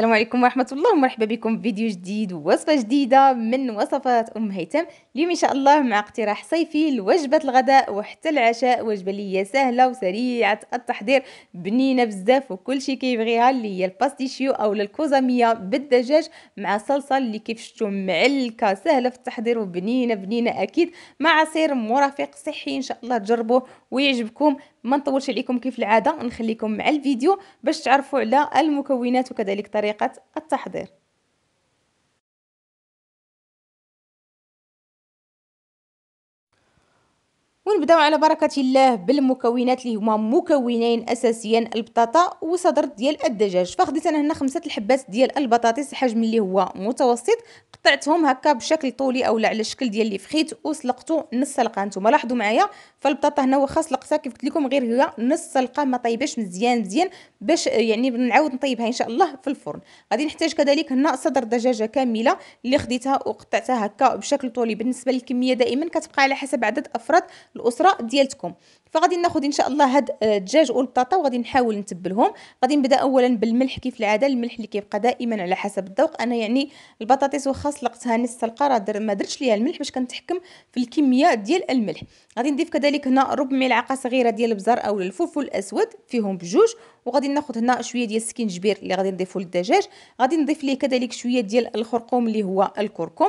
السلام عليكم ورحمة الله ومرحبا بكم في فيديو جديد ووصفة جديدة من وصفات أم هيثم اليوم إن شاء الله مع اقتراح صيفي لوجبة الغداء وحتى العشاء وجبة اللي هي سهلة وسريعة التحضير بنينة بزاف وكل شيء كيبغيها اللي هي الباستيشيو أو الكوزامية بالدجاج مع صلصة اللي كيف شفتوا معلكة سهلة في التحضير وبنينة بنينة أكيد مع عصير مرافق صحي إن شاء الله تجربوه ويعجبكم ما نطولش عليكم كيف العاده نخليكم مع الفيديو باش تعرفوا على المكونات وكذلك طريقه التحضير ونبداو على بركه الله بالمكونات اللي هما مكونين اساسيا البطاطا وصدر ديال الدجاج فخديت انا هنا خمسه الحبات ديال البطاطس الحجم اللي هو متوسط قطعتهم هكا بشكل طولي اولا على الشكل ديال اللي فخيت وسلقته نص سلقه نتوما لاحظوا معايا فالبطاطا هنا واخا سلقتها كيف قلت لكم غير هي نص سلقه ما طيبش مزيان مزيان باش يعني نعاود نطيبها ان شاء الله في الفرن غادي نحتاج كذلك هنا صدر دجاجه كامله اللي خديتها وقطعتها هكا بشكل طولي بالنسبه للكميه دائما كتبقى على حسب عدد افراد الاسره ديالتكم فغادي ناخذ ان شاء الله هاد آه، الدجاج والبطاطا وغادي نحاول نتبلهم غادي نبدا اولا بالملح كيف العاده الملح اللي كيبقى دائما على حسب الذوق انا يعني البطاطس واخا سلقتها نص سلقه راه در ما درتش ليها الملح باش كنتحكم في الكميه ديال الملح غادي نضيف كذلك هنا ربع ملعقه صغيره ديال البزار او الفلفل الاسود فيهم بجوج وغادي ناخذ هنا شويه ديال السكينجبير اللي غادي نضيفو للدجاج غادي نضيف ليه كذلك شويه ديال الخرقوم اللي هو الكركم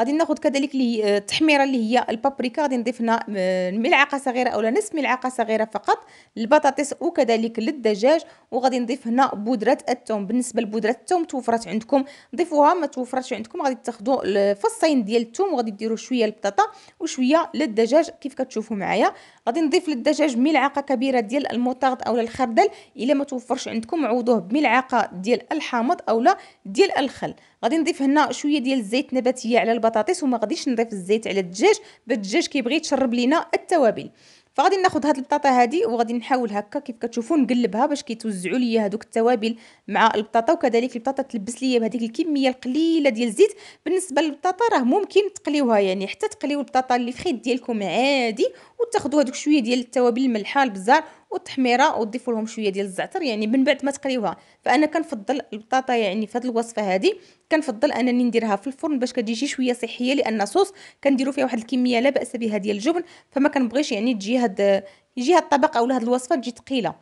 غادي ناخذ كذلك آه، التحميره اللي هي البابريكا غادي نضيف هنا آه، ملعقه صغيره اولا نصف ملعقه صغيره فقط البطاطس وكذلك للدجاج وغادي نضيف هنا بودره الثوم بالنسبه لبودره الثوم توفرت عندكم ضيفوها ما توفرتش عندكم غادي تاخذوا الفصين ديال الثوم وغادي ديروا شويه البطاطا وشويه للدجاج كيف كتشوفوا معايا غادي نضيف للدجاج ملعقه كبيره ديال الموطارد اولا الخردل الا ما توفرش عندكم عوضوه بملعقه ديال الحامض اولا ديال الخل غادي نضيف هنا شويه ديال الزيت نباتيه على البطاطس وما غاديش نضيف الزيت على الدجاج باش الدجاج كيبغي يتشرب لينا التوابل فغادي ناخذ هاد البطاطا هادي وغادي نحاول هكا كيف كتشوفوا نقلبها باش كيتوزعوا ليا هذوك التوابل مع البطاطا وكذلك البطاطا تلبس ليا بهذيك الكميه القليله ديال الزيت بالنسبه للبطاطا راه ممكن تقليوها يعني حتى تقليو البطاطا اللي في خيط ديالكم عادي وتاخذوا هذوك شويه ديال التوابل الملحه البزار والتحميره وتضيفوا لهم شويه ديال الزعتر يعني من بعد ما تقليوها فانا كنفضل البطاطا يعني في هذه الوصفه هذه كنفضل انني نديرها في الفرن باش كتجي شي شويه صحيه لان صوص كنديروا فيها واحد الكميه لا باس بها ديال الجبن فما كنبغيش يعني تجي هاد يجي هاد الطبق اولا هاد الوصفه تجي ثقيله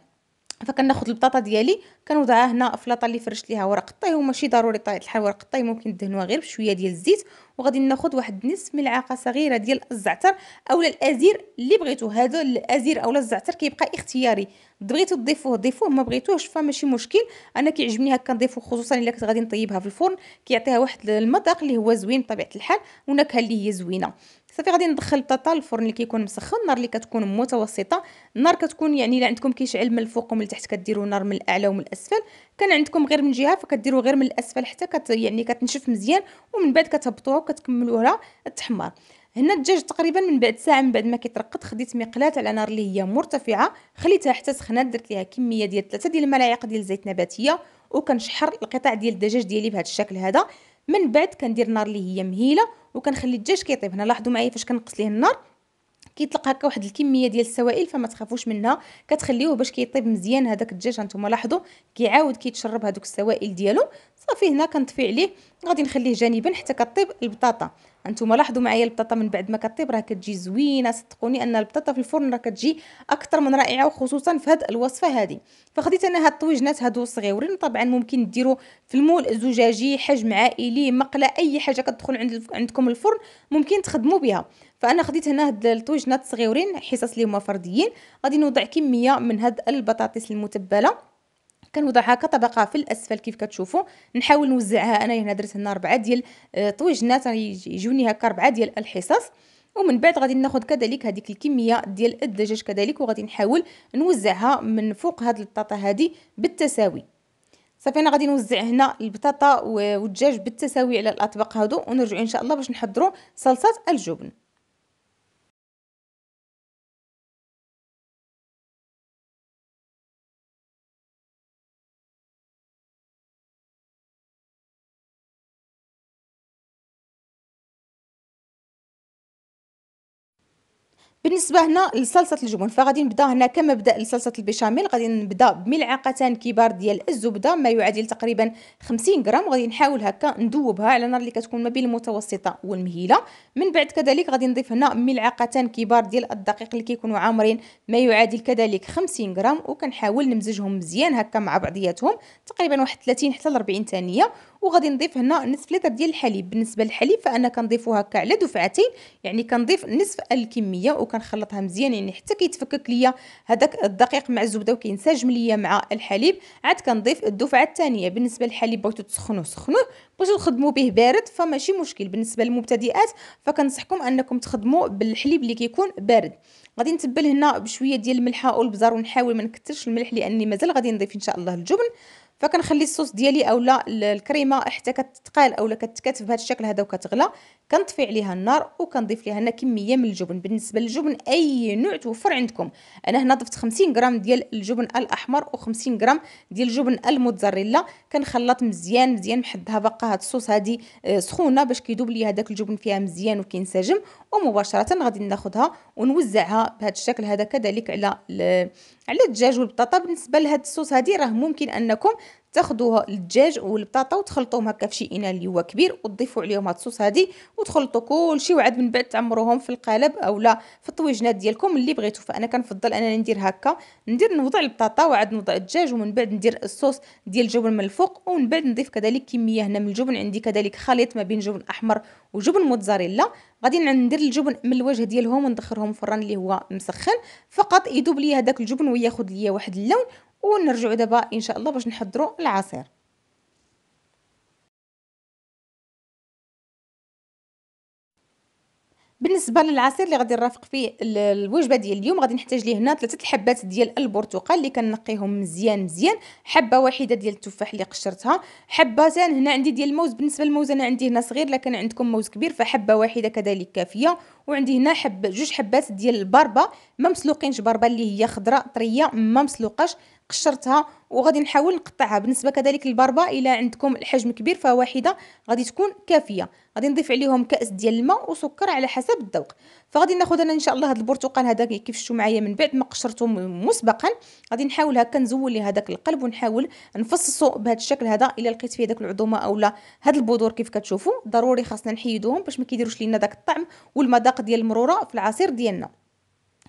فكناخذ البطاطا ديالي كنوضعها هنا في لاطه اللي فرشت ليها ورق الطهي وماشي ضروري طايط الحال ورق الطهي ممكن دهنوها غير بشويه ديال الزيت وغادي ناخذ واحد نصف ملعقه صغيره ديال الزعتر اولا الازير اللي بغيتو هذا الازير اولا الزعتر كيبقى اختياري بغيتو تضيفوه ضيفوه ما بغيتوهش فماشي مشكل انا كيعجبني هكا نضيفو خصوصا الا كنت غادي نطيبها في الفرن كيعطيها واحد المذاق اللي هو زوين بطبيعه الحال ونكهه اللي هي زوينه صافي غادي ندخل البطاطا الفرن اللي كيكون مسخن النار اللي كتكون متوسطه النار كتكون يعني الا عندكم كيشعل من الفوق ومن التحت كديروا نار من الاعلى ومن الاسفل كان عندكم غير من جهه فكديروا غير من الاسفل حتى كت يعني كتنشف مزيان ومن بعد كتهبطوها وكتكملوها تحمر هنا الدجاج تقريبا من بعد ساعه من بعد ما كيترقد خديت مقلاه على نار اللي هي مرتفعه خليتها حتى سخنات درت ليها كميه ديال 3 ديال الملاعق ديال الزيت نباتيه وكنشحر القطع ديال الدجاج ديالي بهذا الشكل هذا من بعد كندير النار اللي هي مهيله وكنخلي الدجاج كيطيب هنا لاحظوا معايا فاش كنقص ليه النار كيطلق هكا واحد الكميه ديال السوائل فما تخافوش منها كتخليوه باش كيطيب مزيان هذاك الدجاج هانتوما لاحظوا كيعاود كيتشرب هذوك السوائل ديالو صافي هنا كنطفي عليه غادي نخليه جانبا حتى كطيب البطاطا انتم لاحظوا معايا البطاطا من بعد ما كطيب راه كتجي زوينه صدقوني ان البطاطا في الفرن راه كتجي اكثر من رائعه وخصوصا في هاد الوصفه هذه فخديت انا هاد الطويجنات هادو صغيورين طبعا ممكن ديروا في المول زجاجي حجم عائلي مقله اي حاجه كتدخل عند عندكم الفرن ممكن تخدموا بها فانا خديت هنا هاد الطويجنات صغيورين حصص اللي هما فرديين غادي نوضع كميه من هاد البطاطس المتبله كنوضعها كطبقه في الاسفل كيف كتشوفوا نحاول نوزعها انا هنا درت هنا ربعه ديال آه، طويجنات يجوني هكا ربعه ديال الحصص ومن بعد غادي ناخذ كذلك هذيك الكميه ديال الدجاج كذلك وغادي نحاول نوزعها من فوق هاد البطاطا هذه بالتساوي صافي انا غادي نوزع هنا البطاطا والدجاج بالتساوي على الاطباق هادو ونرجع ان شاء الله باش نحضروا صلصه الجبن بالنسبه هنا لصلصه الجبن فغادي نبدا هنا كمبدا لصلصه البيشاميل غادي نبدا بملعقتان كبار ديال الزبده ما يعادل تقريبا 50 غرام غادي نحاول هكا ندوبها على نار اللي كتكون ما بين المتوسطه والمهيله من بعد كذلك غادي نضيف هنا ملعقتان كبار ديال الدقيق اللي كيكونوا عامرين ما يعادل كذلك 50 غرام وكنحاول نمزجهم مزيان هكا مع بعضياتهم تقريبا واحد 30 حتى 40 ثانيه وغادي نضيف هنا نصف لتر ديال الحليب بالنسبه للحليب فانا كنضيفو هكا على دفعتين يعني كنضيف نصف الكميه وكنخلطها مزيان يعني حتى كيتفكك ليا هذاك الدقيق مع الزبده وكينسجم ليا مع الحليب عاد كنضيف الدفعه الثانيه بالنسبه للحليب بغيتو تسخنوه سخنوه بغيتو تخدموا به بارد فماشي مشكل بالنسبه للمبتدئات فكنصحكم انكم تخدموا بالحليب اللي كيكون بارد غادي نتبل هنا بشويه ديال الملحه والبزار ونحاول ما نكثرش الملح لاني مازال غادي نضيف ان شاء الله الجبن فكنخلي الصوص ديالي اولا الكريمه حتى كتقال اولا كتكتف بهذا الشكل هذا وكتغلى كنطفي عليها النار وكنضيف ليها هنا كميه من الجبن بالنسبه للجبن اي نوع توفر عندكم انا هنا ضفت 50 غرام ديال الجبن الاحمر و50 غرام ديال الجبن الموتزاريلا كنخلط مزيان مزيان محدها باقا هاد الصوص هادي آه، سخونه باش كيذوب ليا هذاك الجبن فيها مزيان وكينسجم ومباشره غادي ناخذها ونوزعها بهذا الشكل هذا كذلك على على الدجاج والبطاطا بالنسبه لهاد الصوص هادي راه ممكن انكم تاخذوها الدجاج والبطاطا وتخلطوهم هكا في شي اناء اللي هو كبير وتضيفوا عليهم هاد الصوص هادي وتخلطوا كلشي وعاد من بعد تعمروهم في القالب اولا في الطويجنات ديالكم اللي بغيتو فانا كنفضل انني ندير هكا ندير نوضع البطاطا وعاد نوضع الدجاج ومن بعد ندير الصوص ديال الجبن من الفوق ومن بعد نضيف كذلك كميه هنا من الجبن عندي كذلك خليط ما بين جبن احمر وجبن موتزاريلا غادي ندير الجبن من الوجه ديالهم وندخلهم في الفران اللي هو مسخن فقط يذوب لي هذاك الجبن وياخذ لي واحد اللون ونرجع دابا ان شاء الله باش نحضروا العصير بالنسبه للعصير اللي غادي نرافق فيه الوجبه ديال اليوم غادي نحتاج ليه هنا ثلاثه الحبات ديال البرتقال اللي كنقيهم مزيان مزيان حبه واحده ديال التفاح اللي قشرتها حبتان هنا عندي ديال الموز بالنسبه للموز انا عندي هنا صغير لكن عندكم موز كبير فحبه واحده كذلك كافيه وعندي هنا حب جوج حبات ديال البربه ما مسلوقينش بربه اللي هي خضراء طريه ما مسلوقاش قشرتها وغادي نحاول نقطعها بالنسبه كذلك الباربا الا عندكم الحجم كبير فواحده غادي تكون كافيه غادي نضيف عليهم كاس ديال الماء وسكر على حسب الذوق فغادي ناخذ انا ان شاء الله هذا البرتقال هذا كيف شفتوا معايا من بعد ما قشرته مسبقا غادي نحاول هكا نزول لي هذاك القلب ونحاول نفصصه بهذا الشكل هذا الا لقيت فيه داك العظمه اولا هاد البذور كيف كتشوفوا ضروري خاصنا نحيدوهم باش ما كيديروش لينا داك الطعم والمذاق ديال المروره في العصير ديالنا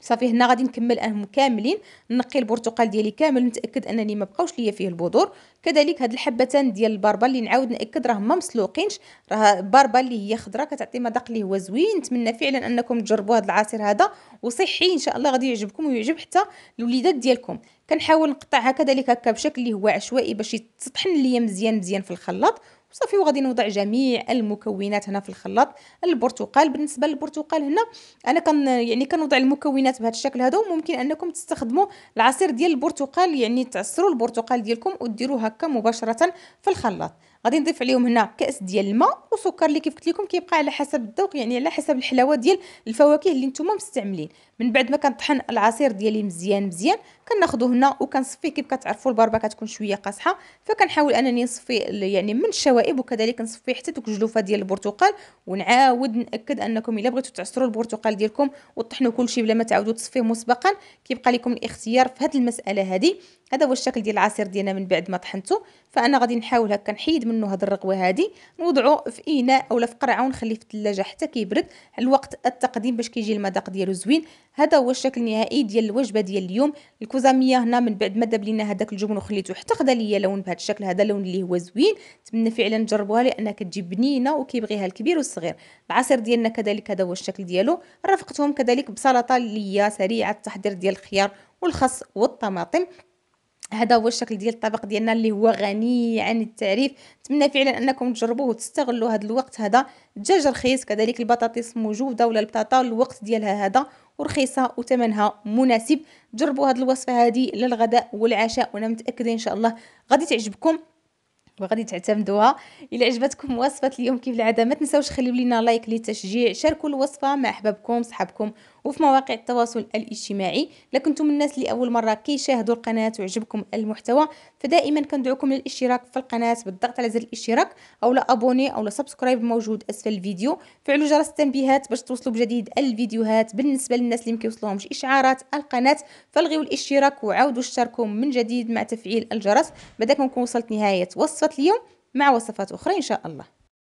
صافي هنا غادي نكمل انهم كاملين نقي البرتقال ديالي كامل نتاكد انني ما بقاوش ليا فيه البذور كذلك هاد الحبتان ديال البربه اللي نعاود ناكد راه ما مسلوقينش راه البربه اللي هي خضراء كتعطي مذاق اللي هو زوين نتمنى فعلا انكم تجربوا هاد العصير هذا وصحي ان شاء الله غادي يعجبكم ويعجب حتى الوليدات ديالكم كنحاول نقطعها كذلك هكا بشكل اللي هو عشوائي باش يتطحن ليا مزيان مزيان في الخلاط وصافي وغادي نوضع جميع المكونات هنا في الخلاط البرتقال بالنسبه للبرتقال هنا انا كان يعني كنوضع المكونات بهذا الشكل هذا وممكن انكم تستخدموا العصير ديال البرتقال يعني تعصروا البرتقال ديالكم وديروه هكا مباشره في الخلاط غادي نضيف عليهم هنا كاس ديال الماء وسكر اللي كيف قلت لكم كيبقى على حسب الذوق يعني على حسب الحلاوه ديال الفواكه اللي نتوما مستعملين من بعد ما كنطحن العصير ديالي مزيان مزيان كناخذو هنا وكنصفيه كيف كتعرفوا البربه كتكون شويه قاصحه فكنحاول انني نصفي يعني من الشوائب وكذلك نصفي حتى دوك الجلوفه ديال البرتقال ونعاود ناكد انكم الا بغيتوا تعصروا البرتقال ديالكم وطحنوا كلشي بلا ما تعاودوا تصفيه مسبقا كيبقى لكم الاختيار في هذه المساله هذه هذا هو الشكل ديال العصير ديالنا من بعد ما طحنته فانا غادي نحاول هكا نحيد منه هاد الرغوه هادي نوضعه في اناء اولا في قرعه ونخليه في الثلاجه حتى كيبرد الوقت التقديم باش كيجي المذاق ديالو زوين هذا هو الشكل النهائي ديال الوجبه ديال اليوم الكوزاميه هنا من بعد ما دبلينا هذاك الجبن وخليته حتى خدا ليا لون بهذا الشكل هذا لون اللي هو زوين نتمنى فعلا تجربوها لانها كتجي بنينه وكيبغيها الكبير والصغير العصير ديالنا كذلك هذا هو الشكل ديالو رافقتهم كذلك بسلطه ليا سريعه التحضير ديال الخيار والخس والطماطم هذا هو الشكل ديال الطبق ديالنا اللي هو غني عن التعريف نتمنى فعلا انكم تجربوه وتستغلوا هذا الوقت هذا الدجاج رخيص كذلك البطاطس موجوده ولا البطاطا الوقت ديالها هذا ورخيصه وثمنها مناسب جربوا هذه الوصفه هذه للغداء والعشاء وانا متاكده ان شاء الله غادي تعجبكم وغادي تعتمدوها الى عجبتكم وصفه اليوم كيف العاده ما تنساوش خليو لينا لايك للتشجيع شاركوا الوصفه مع احبابكم صحابكم وفي مواقع التواصل الاجتماعي لكنتم الناس اللي اول مره كيشاهدوا القناه وعجبكم المحتوى فدائما كندعوكم للاشتراك في القناه بالضغط على زر الاشتراك او لا ابوني او لا سبسكرايب موجود اسفل الفيديو فعلوا جرس التنبيهات باش توصلوا بجديد الفيديوهات بالنسبه للناس اللي مكيوصلوهمش اشعارات القناه فالغيو الاشتراك وعاودوا اشتركوا من جديد مع تفعيل الجرس بداكم نكون وصلت نهايه وصفه اليوم مع وصفات اخرى ان شاء الله